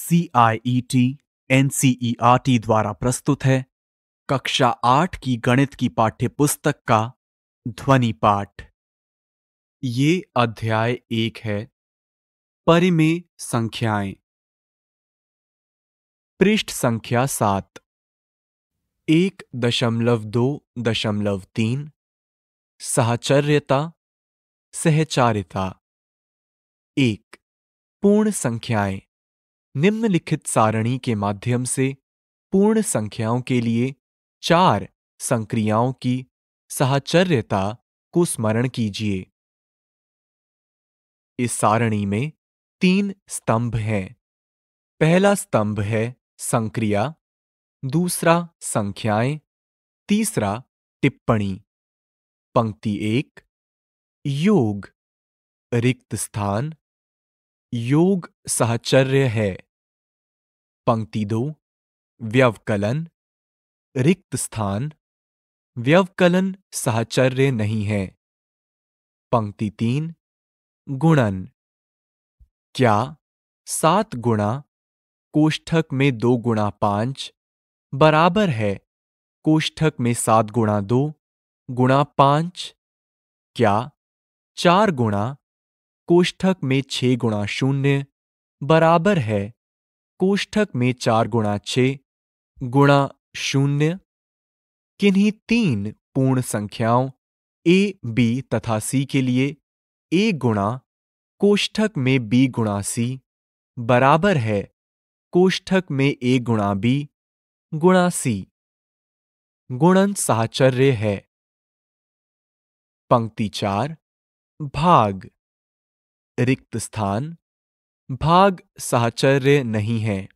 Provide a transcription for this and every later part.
C I E R T द्वारा प्रस्तुत है कक्षा आठ की गणित की पाठ्य पुस्तक का ध्वनि पाठ ये अध्याय एक है परिमेय संख्याएं पृष्ठ संख्या सात एक दशमलव दो दशमलव तीन सहचर्यता सहचारिता एक पूर्ण संख्याएं निम्नलिखित सारणी के माध्यम से पूर्ण संख्याओं के लिए चार संक्रियाओं की साहचर्यता को स्मरण कीजिए इस सारणी में तीन स्तंभ हैं पहला स्तंभ है संक्रिया दूसरा संख्याएं तीसरा टिप्पणी पंक्ति एक योग रिक्त स्थान योग साहचर्य है पंक्ति दो व्यवकलन रिक्त स्थान व्यवकलन साहचर्य नहीं है पंक्ति तीन गुणन क्या सात गुणा कोष्ठक में दो गुणा पांच बराबर है कोष्ठक में सात गुणा दो गुणा पांच क्या चार गुणा कोष्ठक में छ गुणा शून्य बराबर है कोष्ठक में चार गुणा छ गुणा शून्य किन्हीं तीन पूर्ण संख्याओं ए बी तथा सी के लिए ए गुणा कोष्ठक में बी गुणा सी बराबर है कोष्ठक में ए गुणा बी गुणा सी गुणन साहचर्य है पंक्ति चार भाग रिक्त स्थान भाग साहचर्य नहीं है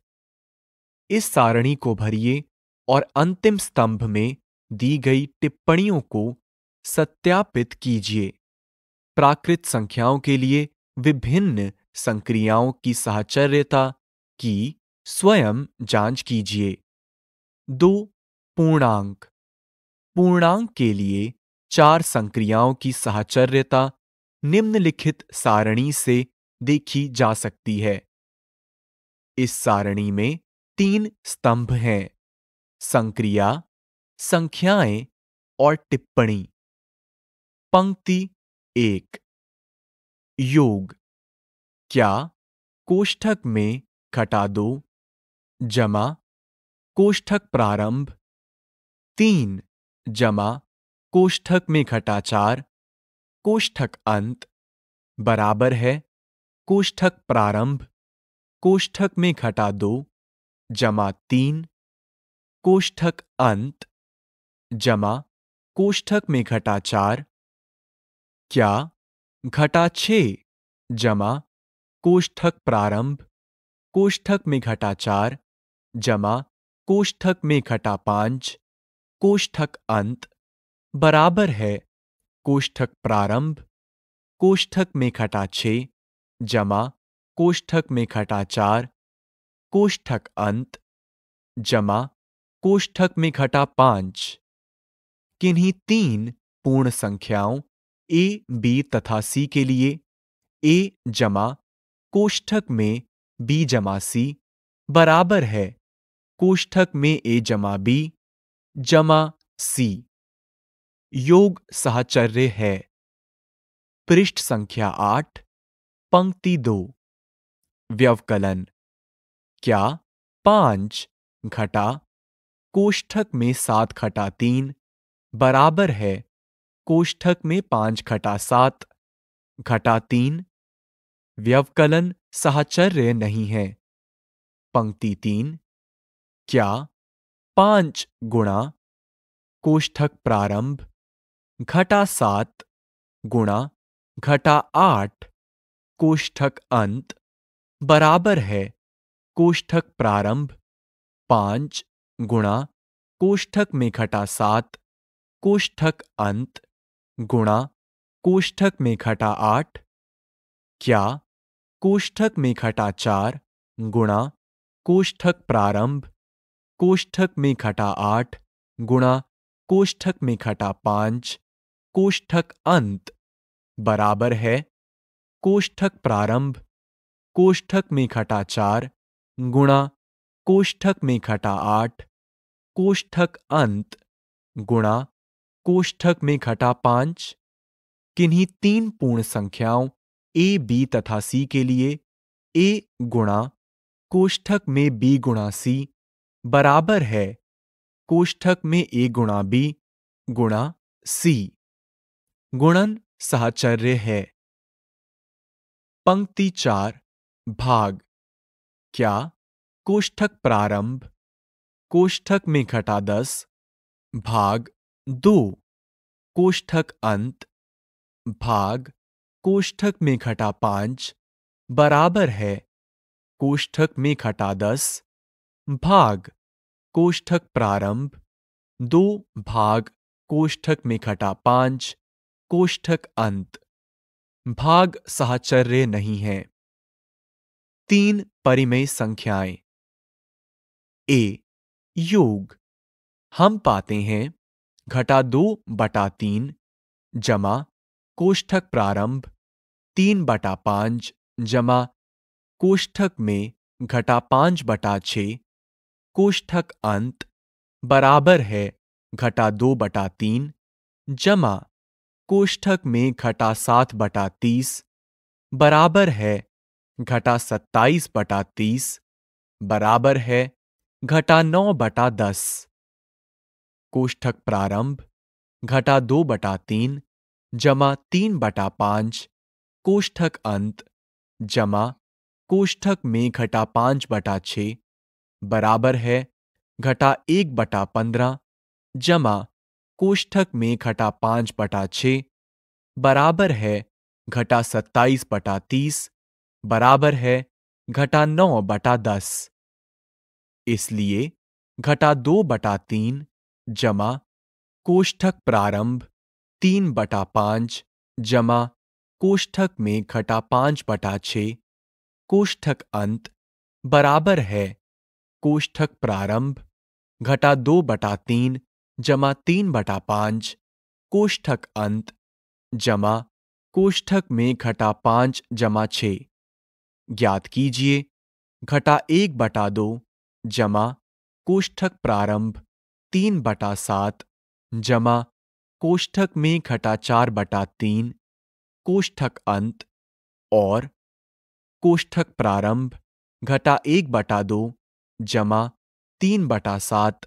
इस सारणी को भरिए और अंतिम स्तंभ में दी गई टिप्पणियों को सत्यापित कीजिए प्राकृत संख्याओं के लिए विभिन्न संक्रियाओं की साहचर्यता की स्वयं जांच कीजिए दो पूर्णांक पूर्णांक के लिए चार संक्रियाओं की साहचर्यता निम्नलिखित सारणी से देखी जा सकती है इस सारणी में तीन स्तंभ हैं संक्रिया संख्याएं और टिप्पणी पंक्ति एक योग क्या कोष्ठक में खटा दो जमा कोष्ठक प्रारंभ तीन जमा कोष्ठक में खटाचार कोष्ठक अंत बराबर है कोष्ठक प्रारंभ कोष्ठक में घटा दो जमा तीन कोष्ठक अंत जमा कोष्ठक में घटा चार क्या घटा छ जमा कोष्ठक प्रारंभ कोष्ठक में घटा चार जमा कोष्ठक में घटा पांच कोष्ठक अंत बराबर है कोष्ठक प्रारंभ कोष्ठक में खटा छ जमा कोष्ठक में खटा चार कोष्ठक अंत जमा कोष्ठक में खटा पांच किन्हीं तीन पूर्ण संख्याओं ए बी तथा सी के लिए ए जमा कोष्ठक में बी जमा सी बराबर है कोष्ठक में ए जमा बी जमा सी योग साहचर्य है पृष्ठ संख्या आठ पंक्ति दो व्यवकलन क्या पांच घटा कोष्ठक में सात घटा तीन बराबर है कोष्ठक में पांच घटा सात घटा तीन व्यवकलन साहचर्य नहीं है पंक्ति तीन क्या पांच गुणा कोष्ठक प्रारंभ घटा सात गुणा घटा आठ कोष्ठक अंत बराबर है कोष्ठक प्रारंभ पांच गुणा कोष्ठक में घटा सात कोष्ठक अंत गुणा कोष्ठक में घटा आठ क्या कोष्ठक में घटा चार गुणा कोष्ठक प्रारंभ कोष्ठक में घटा आठ गुणा कोष्ठक में घटा पांच कोष्ठक अंत बराबर है कोष्ठक प्रारंभ कोष्ठक में घटा चार गुणा कोष्ठक में घटा आठ कोष्ठक अंत गुणा कोष्ठक में घटा पांच किन्हीं तीन पूर्ण संख्याओं ए बी तथा सी के लिए ए गुणा कोष्ठक में बी गुणा सी बराबर है कोष्ठक में ए गुणा बी गुणा सी गुणन साहचर्य है पंक्ति चार भाग क्या कोष्ठक प्रारंभ कोष्ठक में घटा दस भाग दो कोष्ठक अंत भाग कोष्ठक में घटा पांच बराबर है कोष्ठक में घटा दस भाग कोष्ठक प्रारंभ दो भाग कोष्ठक में घटा पांच कोष्ठक अंत भाग साहचर्य नहीं है तीन परिमेय संख्याएं ए योग हम पाते हैं घटा दो बटा तीन जमा कोष्ठक प्रारंभ तीन बटा पांच जमा कोष्ठक में घटा पांच बटा छ कोष्ठक अंत बराबर है घटा दो बटा तीन जमा कोष्ठक में घटा सात बटा तीस बराबर है घटा सत्ताईस बटा तीस बराबर है घटा नौ बटा दस कोष्ठक प्रारंभ घटा दो बटा तीन जमा तीन बटा पांच कोष्ठक अंत जमा कोष्ठक में घटा पांच बटा छ बराबर है घटा एक बटा पंद्रह जमा कोष्ठक में घटा पांच बटा छ बराबर है घटा सत्ताईस बटा तीस बराबर है घटा नौ बटा दस इसलिए घटा दो बटा तीन जमा कोष्ठक प्रारंभ तीन बटा पांच जमा कोष्ठक में घटा पांच बटा छ कोष्ठक अंत बराबर है कोष्ठक प्रारंभ घटा दो बटा तीन जमा तीन बटा पांच कोष्ठक अंत जमा कोष्ठक में घटा पांच जमा छ ज्ञात कीजिए घटा एक बटा दो जमा कोष्ठक प्रारंभ तीन बटा सात जमा कोष्ठक में घटा चार बटा तीन कोष्ठक अंत और कोष्ठक प्रारंभ घटा एक बटा दो जमा तीन बटा सात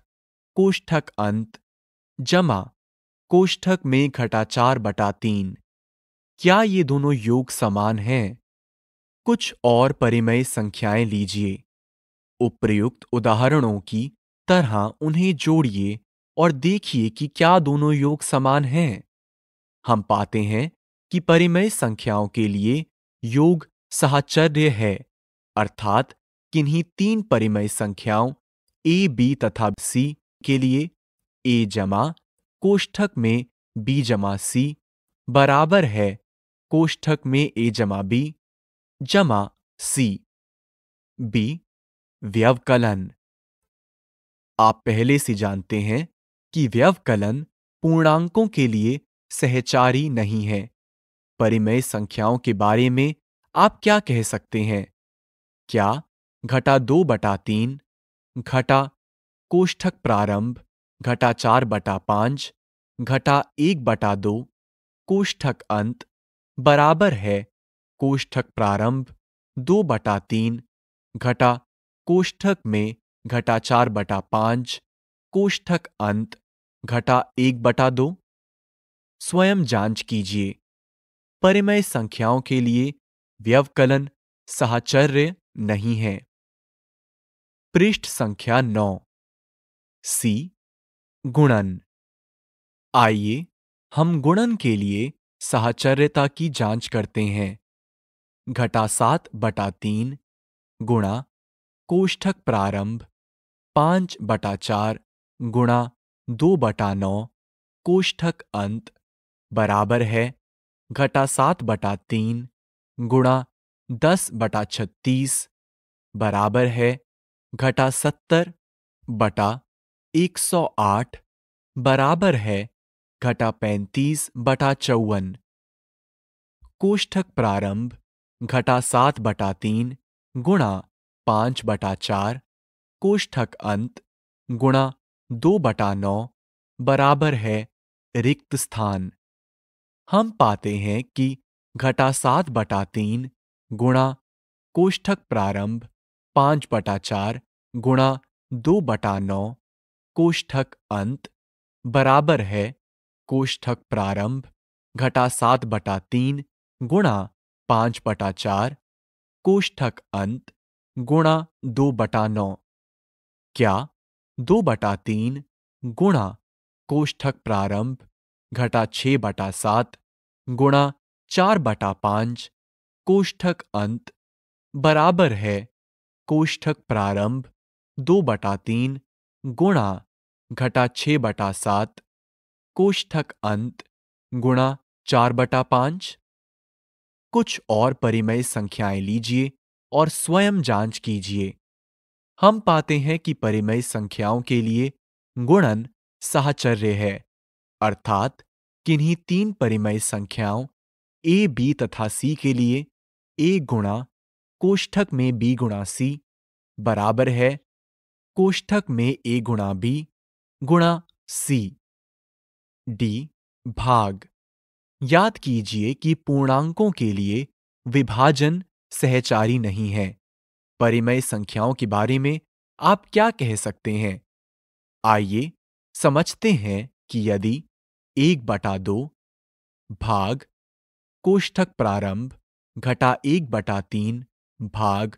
कोष्ठक अंत जमा कोष्ठक में घटा चार बटा तीन क्या ये दोनों योग समान हैं कुछ और परिमय संख्याएं लीजिए उपयुक्त उदाहरणों की तरह उन्हें जोड़िए और देखिए कि क्या दोनों योग समान हैं हम पाते हैं कि परिमय संख्याओं के लिए योग साहचर्य है अर्थात किन्हीं तीन परिमय संख्याओं ए बी तथा सी के लिए ए जमा कोष्ठक में बी जमा सी बराबर है कोष्ठक में ए जमा बी जमा सी बी व्यवकलन आप पहले से जानते हैं कि व्यवकलन पूर्णांकों के लिए सहचारी नहीं है परिमेय संख्याओं के बारे में आप क्या कह सकते हैं क्या घटा दो बटा तीन घटा कोष्ठक प्रारंभ घटा चार बटा पांच घटा एक बटा दो कोष्ठक अंत बराबर है कोष्ठक प्रारंभ दो बटा तीन घटा कोष्ठक में घटा चार बटा पांच कोष्ठक अंत घटा एक बटा दो स्वयं जांच कीजिए परिमय संख्याओं के लिए व्यवकलन साहचर्य नहीं है पृष्ठ संख्या नौ सी गुणन आइए हम गुणन के लिए साहचर्यता की जांच करते हैं घटा सात बटा तीन गुणा कोष्ठक प्रारंभ पांच बटा चार गुणा दो बटा नौ कोष्ठक अंत बराबर है घटा सात बटा तीन गुणा दस बटा छत्तीस बराबर है घटा सत्तर बटा 108 बराबर है घटा पैंतीस बटा चौवन कोष्ठक प्रारंभ घटा सात बटा तीन गुणा पांच बटा चार कोष्ठक अंत गुणा दो बटा नौ बराबर है रिक्त स्थान हम पाते हैं कि घटा सात बटा तीन गुणा कोष्ठक प्रारंभ पांच बटा चार गुणा दो बटा नौ कोष्ठक अंत बराबर है कोष्ठक प्रारंभ घटा सात बटा तीन गुणा पांच बटा चार कोष्ठक अंत गुणा दो बटा नौ क्या दो बटा तीन गुणा कोष्ठक प्रारंभ घटा छः बटा सात गुणा चार बटा पांच कोष्ठक अंत बराबर है कोष्ठक प्रारंभ दो बटा तीन गुणा घटा छ बटा सात कोष्ठक अंत गुणा चार बटा पांच कुछ और परिमय संख्याएं लीजिए और स्वयं जांच कीजिए हम पाते हैं कि परिमय संख्याओं के लिए गुणन साहचर्य है अर्थात किन्हीं तीन परिमय संख्याओं ए बी तथा सी के लिए ए गुणा कोष्ठक में बी गुणा सी बराबर है कोष्ठक में ए गुणा बी गुणा सी डी भाग याद कीजिए कि पूर्णांकों के लिए विभाजन सहचारी नहीं है परिमय संख्याओं के बारे में आप क्या कह सकते हैं आइए समझते हैं कि यदि एक बटा दो भाग कोष्ठक प्रारंभ घटा एक बटा तीन भाग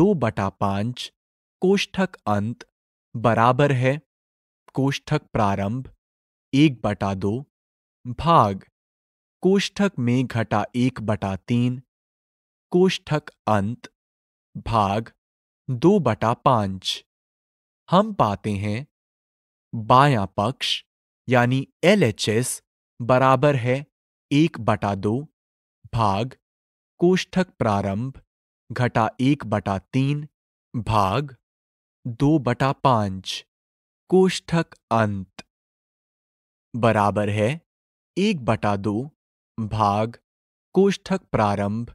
दो बटा पांच कोष्ठक अंत बराबर है कोष्ठक प्रारंभ एक बटा दो भाग कोष्ठक में घटा एक बटा तीन कोष्ठक अंत भाग दो बटा पांच हम पाते हैं बाया पक्ष यानी एल एच एस बराबर है एक बटा दो भाग कोष्ठक प्रारंभ घटा एक बटा तीन भाग दो बटा पांच कोष्ठक अंत बराबर है एक बटा दो भाग कोष्ठक प्रारंभ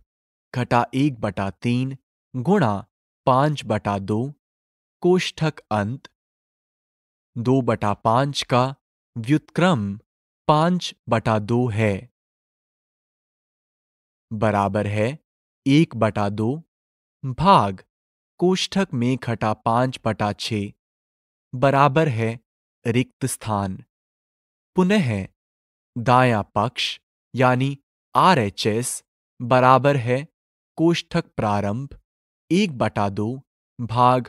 घटा एक बटा तीन गुणा पांच बटा दो कोष्ठक अंत दो बटा पांच का व्युत्क्रम पांच बटा दो है बराबर है एक बटा दो भाग कोष्ठक में घटा पांच बटा छे बराबर है रिक्त स्थान पुनः दाया पक्ष यानी आर एच एस बराबर है कोष्ठक प्रारंभ एक बटा दो भाग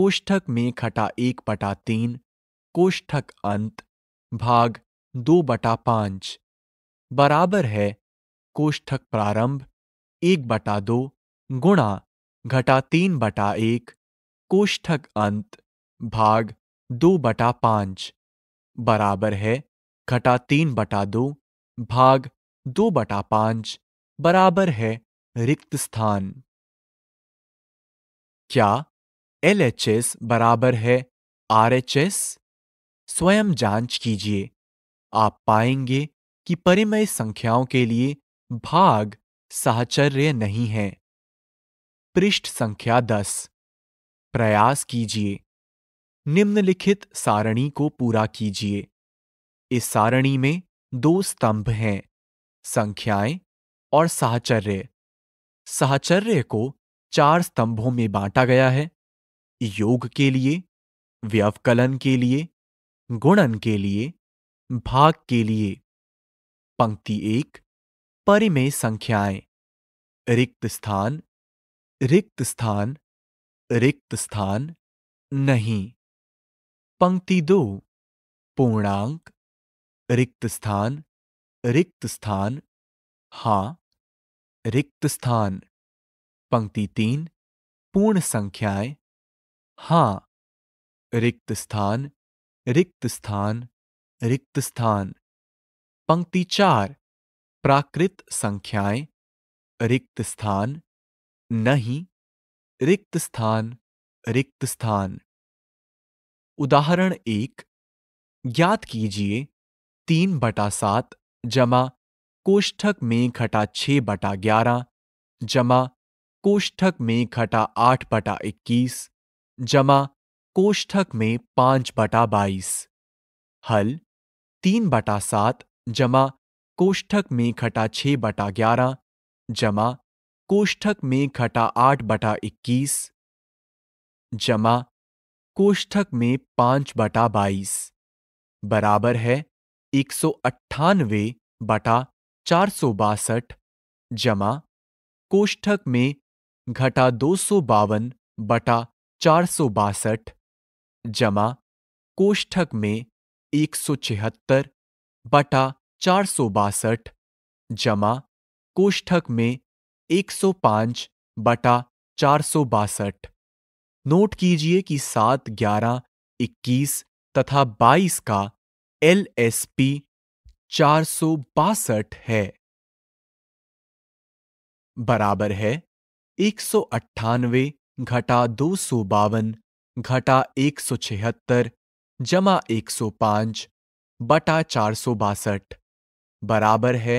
कोष्ठक में खटा एक बटा तीन कोष्ठक अंत भाग दो बटा पांच बराबर है कोष्ठक प्रारंभ एक बटा दो गुणा घटा तीन बटा एक कोष्ठक अंत भाग दो बटा पांच बराबर है घटा तीन बटा दो भाग दो बटा पांच बराबर है रिक्त स्थान क्या एल एच एस बराबर है आर एच एस स्वयं जांच कीजिए आप पाएंगे कि परिमय संख्याओं के लिए भाग साहचर्य नहीं है पृष्ठ संख्या दस प्रयास कीजिए निम्नलिखित सारणी को पूरा कीजिए इस सारणी में दो स्तंभ हैं संख्याएं और साहचर्य साहचर्य को चार स्तंभों में बांटा गया है योग के लिए व्यवकलन के लिए गुणन के लिए भाग के लिए पंक्ति एक परिमेय संख्याएं रिक्त स्थान रिक्त स्थान रिक्त स्थान नहीं पंक्ति दो पूर्णांक रिक्त स्थान रिक्त स्थान हा रिक्त स्थान पंक्ति तीन पूर्ण संख्याएं हा रिक्त स्थान रिक्त स्थान रिक्त स्थान पंक्ति चार प्राकृत संख्याएं रिक्त स्थान नहीं रिक्त स्थान रिक्त स्थान उदाहरण एक ज्ञात कीजिए तीन बटा सात जमा कोष्ठक में घटा छ बटा ग्यारह जमा कोष्ठक में घटा आठ बटा इक्कीस जमा कोष्ठक में पांच बटा बाईस हल तीन बटा सात जमा कोष्ठक में घटा छ बटा ग्यारह जमा कोष्ठक में घटा आठ बटा इक्कीस जमा कोष्ठक में पांच बटा बाईस बराबर है एक सौ अट्ठानवे बटा चार सौ बासठ जमा कोष्ठक में घटा दो सौ बावन बटा चार सौ बासठ जमा कोष्ठक में एक सौ छिहत्तर बटा चार सौ बासठ जमा कोष्ठक में एक सौ पाँच बटा चार सौ बासठ नोट कीजिए कि सात ग्यारह इक्कीस तथा बाईस का एल एस पी चार सौ बासठ है बराबर है एक सौ अट्ठानवे घटा दो सौ बावन घटा एक सौ छिहत्तर जमा एक सौ पांच बटा चार सौ बासठ बराबर है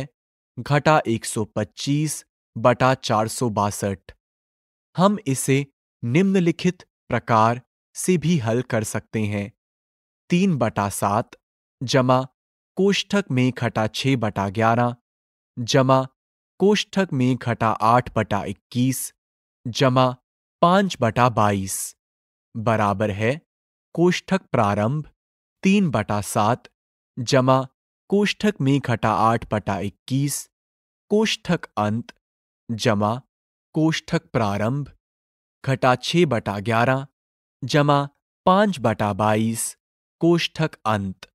घटा एक सौ पच्चीस बटा चार सौ बासठ हम इसे निम्नलिखित प्रकार से भी हल कर सकते हैं तीन बटा सात जमा कोष्ठक में घटा छः बटा ग्यारह जमा कोष्ठक में घटा आठ बटा इक्कीस जमा पांच बटा बाईस बराबर है कोष्ठक प्रारंभ तीन बटा सात जमा कोष्ठक में घटा आठ बटा इक्कीस कोष्ठक अंत जमा कोष्ठक प्रारंभ घटा छह बटा ग्यारह जमा पांच बटा बाईस कोष्ठक अंत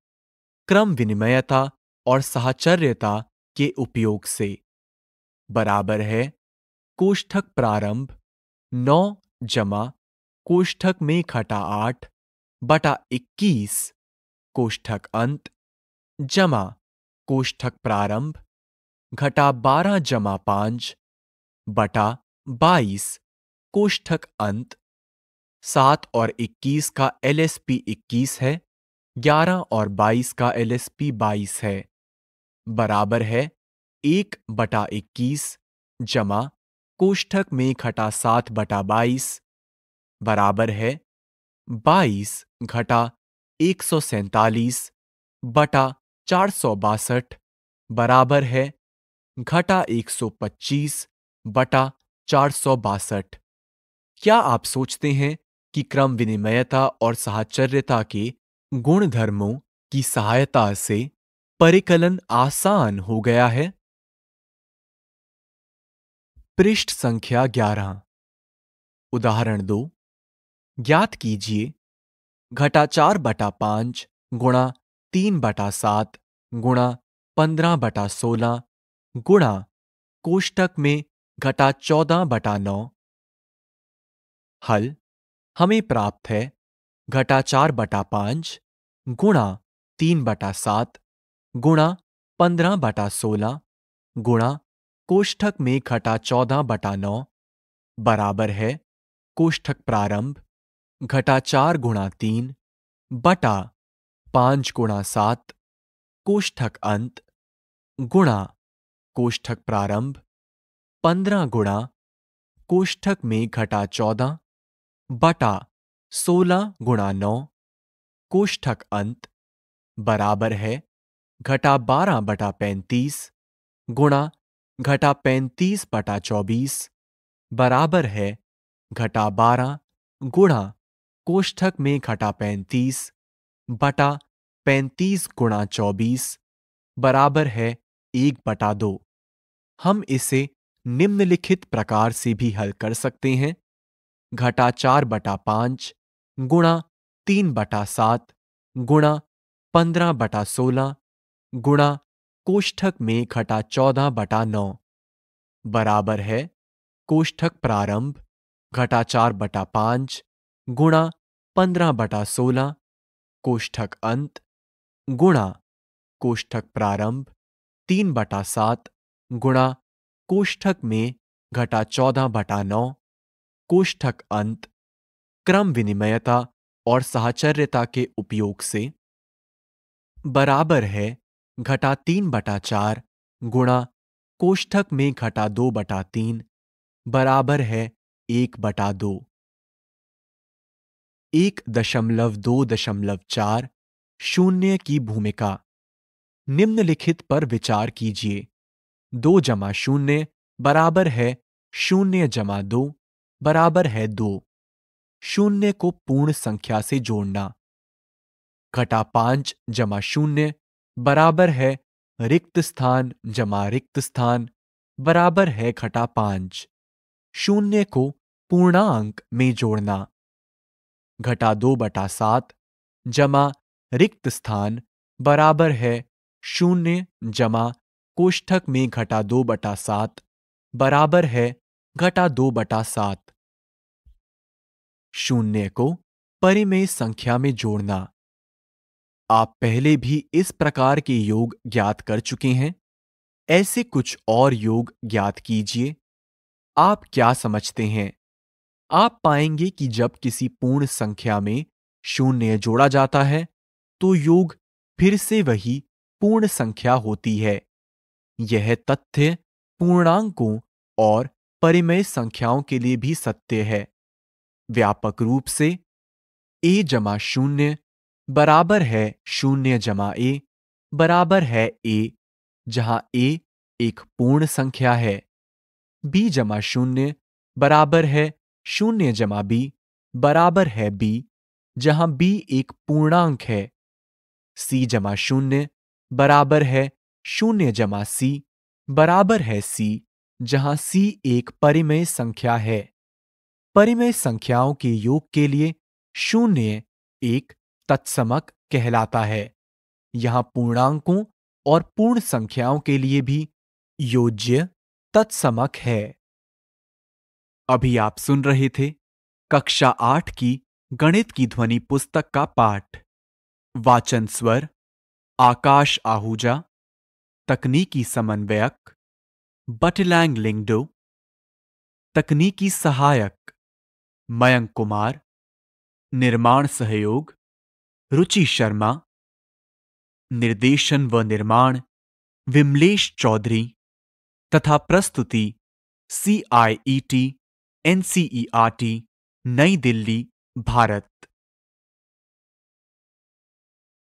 क्रम विनिमयता और साहचर्यता के उपयोग से बराबर है कोष्ठक प्रारंभ नौ जमा कोष्ठक में खटा आठ बटा इक्कीस कोष्ठक अंत जमा कोष्ठक प्रारंभ घटा बारह जमा पांच बटा बाईस कोष्ठक अंत सात और इक्कीस का एल एस पी इक्कीस है ग्यारह और बाईस का एल एस पी बाईस है बराबर है एक बटा इक्कीस जमा कोष्ठक में घटा सात बटा बाईस बराबर है बाईस घटा एक सौ सैतालीस बटा चार सौ बासठ बराबर है घटा एक सौ पच्चीस बटा चार सौ बासठ क्या आप सोचते हैं कि क्रम विनिमयता और साहचर्यता के गुणधर्मों की सहायता से परिकलन आसान हो गया है पृष्ठ संख्या ग्यारह उदाहरण दो ज्ञात कीजिए घटा चार बटा पांच गुणा तीन बटा सात गुणा पंद्रह बटा सोलह गुणा कोष्टक में घटा चौदह बटा नौ हल हमें प्राप्त है घटा चार बटा पांच गुणा तीन बटा सात गुणा पंद्रह बटा सोलह गुणा कोष्ठक में घटा चौदह बटा नौ बराबर है कोष्ठक प्रारंभ घटा चार गुणा तीन बटा पांच गुणा सात कोष्ठक अंत गुणा कोष्ठक प्रारंभ पंद्रह गुणा कोष्ठक में घटा चौदह बटा सोलह गुणा नौ कोष्ठक अंत बराबर है घटा बारह बटा पैंतीस गुणा घटा पैंतीस बटा चौबीस बराबर है घटा बारह गुणा कोष्ठक में घटा पैंतीस बटा पैंतीस गुणा चौबीस बराबर है एक बटा दो हम इसे निम्नलिखित प्रकार से भी हल कर सकते हैं घटा चार बटा पांच गुणा तीन बटा सात गुणा पंद्रह बटा सोलह गुणा कोष्ठक में घटा चौदह बटा नौ बराबर है कोष्ठक प्रारंभ घटा चार बटा पांच गुणा पंद्रह बटा सोलह कोष्ठक अंत गुणा कोष्ठक प्रारंभ तीन बटा सात गुणा कोष्ठक में घटा चौदह बटा नौ कोष्ठक अंत क्रम विनिमयता और साहचर्यता के उपयोग से बराबर है घटा तीन बटा चार गुणा कोष्ठक में घटा दो बटा तीन बराबर है एक बटा दो एक दशमलव दो दशमलव चार शून्य की भूमिका निम्नलिखित पर विचार कीजिए दो जमा शून्य बराबर है शून्य जमा दो बराबर है दो शून्य को पूर्ण संख्या से जोड़ना घटा पांच जमा शून्य बराबर है रिक्त स्थान जमा रिक्त स्थान बराबर है घटा पांच शून्य को पूर्णांक में जोड़ना घटा दो बटा सात जमा रिक्त स्थान बराबर है शून्य जमा कोष्ठक में घटा दो बटा सात बराबर है घटा दो बटा सात शून्य को परिमेय संख्या में जोड़ना आप पहले भी इस प्रकार के योग ज्ञात कर चुके हैं ऐसे कुछ और योग ज्ञात कीजिए आप क्या समझते हैं आप पाएंगे कि जब किसी पूर्ण संख्या में शून्य जोड़ा जाता है तो योग फिर से वही पूर्ण संख्या होती है यह तथ्य पूर्णांकों और परिमेय संख्याओं के लिए भी सत्य है व्यापक रूप से ए जमा शून्य बराबर है शून्य जमा ए बराबर है ए जहां ए एक पूर्ण संख्या है बी जमा शून्य बराबर है शून्य जमा बी बराबर है बी जहां बी एक पूर्णांक है सी जमा शून्य बराबर है शून्य जमा सी बराबर है सी जहां सी एक परिमेय संख्या है परिमेय संख्याओं के योग के लिए शून्य एक तत्समक कहलाता है यहां पूर्णांकों और पूर्ण संख्याओं के लिए भी योज्य तत्समक है अभी आप सुन रहे थे कक्षा आठ की गणित की ध्वनि पुस्तक का पाठ वाचन स्वर आकाश आहूजा तकनीकी समन्वयक बटलैंग लिंगडो तकनीकी सहायक मयंक कुमार निर्माण सहयोग रुचि शर्मा निर्देशन व निर्माण विमलेश चौधरी तथा प्रस्तुति C I E T N C E R T New Delhi Bharat